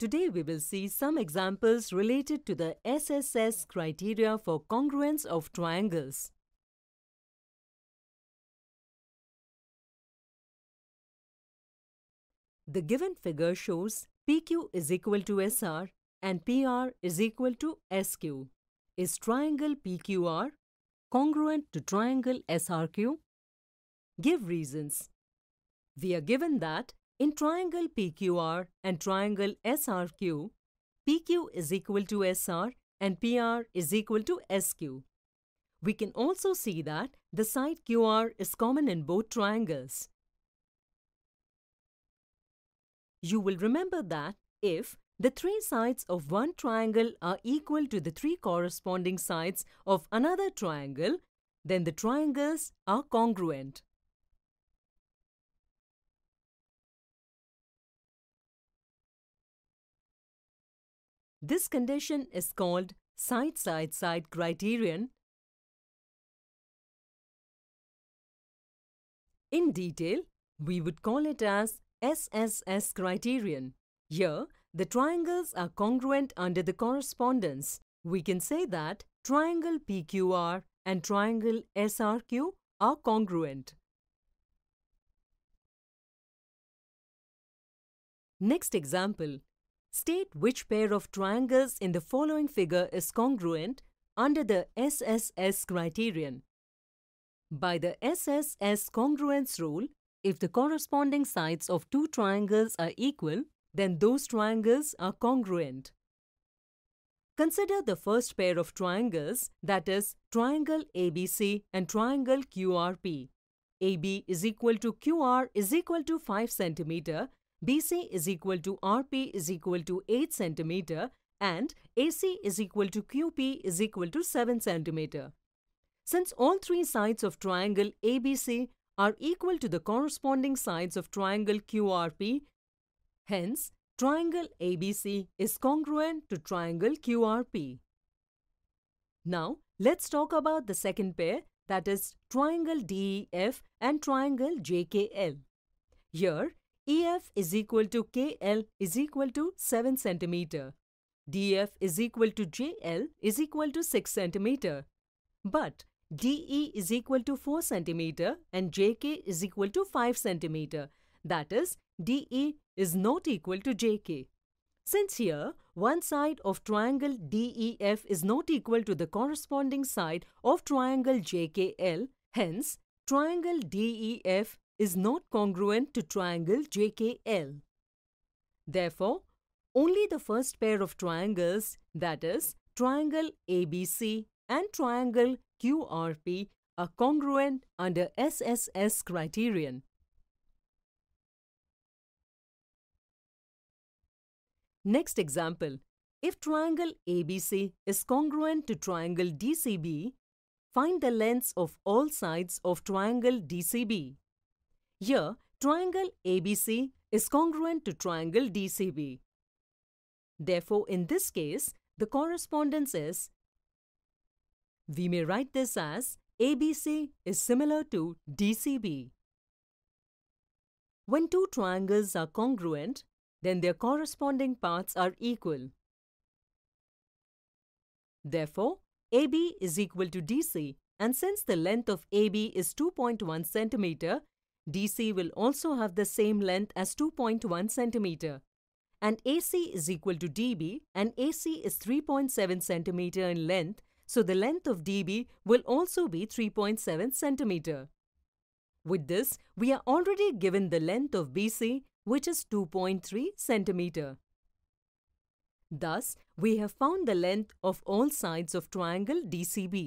Today we will see some examples related to the SSS criteria for congruence of triangles. The given figure shows PQ is equal to SR and PR is equal to SQ. Is triangle PQR congruent to triangle SRQ? Give reasons. We are given that in triangle PQR and triangle SRQ, PQ is equal to SR and PR is equal to SQ. We can also see that the side QR is common in both triangles. You will remember that if the three sides of one triangle are equal to the three corresponding sides of another triangle, then the triangles are congruent. This condition is called side-side-side criterion. In detail, we would call it as SSS criterion. Here, the triangles are congruent under the correspondence. We can say that triangle PQR and triangle SRQ are congruent. Next example, State which pair of triangles in the following figure is congruent under the SSS criterion. By the SSS congruence rule, if the corresponding sides of two triangles are equal, then those triangles are congruent. Consider the first pair of triangles, that is, triangle ABC and triangle QRP. AB is equal to QR is equal to 5 centimeter. BC is equal to RP is equal to 8 cm and AC is equal to QP is equal to 7 cm. Since all three sides of triangle ABC are equal to the corresponding sides of triangle QRP, hence triangle ABC is congruent to triangle QRP. Now, let's talk about the second pair that is triangle DEF and triangle JKL. Here, EF is equal to KL is equal to 7 cm. DF is equal to JL is equal to 6 cm. But DE is equal to 4 cm and JK is equal to 5 cm. That is, DE is not equal to JK. Since here, one side of triangle DEF is not equal to the corresponding side of triangle JKL, hence, triangle DEF is not congruent to triangle JKL. Therefore, only the first pair of triangles, that is, triangle ABC and triangle QRP, are congruent under SSS criterion. Next example, if triangle ABC is congruent to triangle DCB, find the lengths of all sides of triangle DCB. Here, triangle ABC is congruent to triangle DCB. Therefore, in this case, the correspondence is we may write this as ABC is similar to DCB. When two triangles are congruent, then their corresponding parts are equal. Therefore, AB is equal to DC and since the length of AB is 2.1 centimeter. DC will also have the same length as 2.1 centimeter, And AC is equal to DB and AC is 3.7 centimeter in length so the length of DB will also be 3.7 centimeter. With this, we are already given the length of BC which is 2.3 centimeter. Thus, we have found the length of all sides of triangle DCB.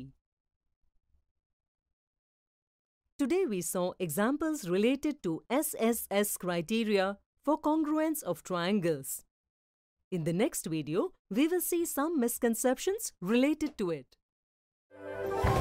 Today we saw examples related to SSS criteria for congruence of triangles. In the next video, we will see some misconceptions related to it.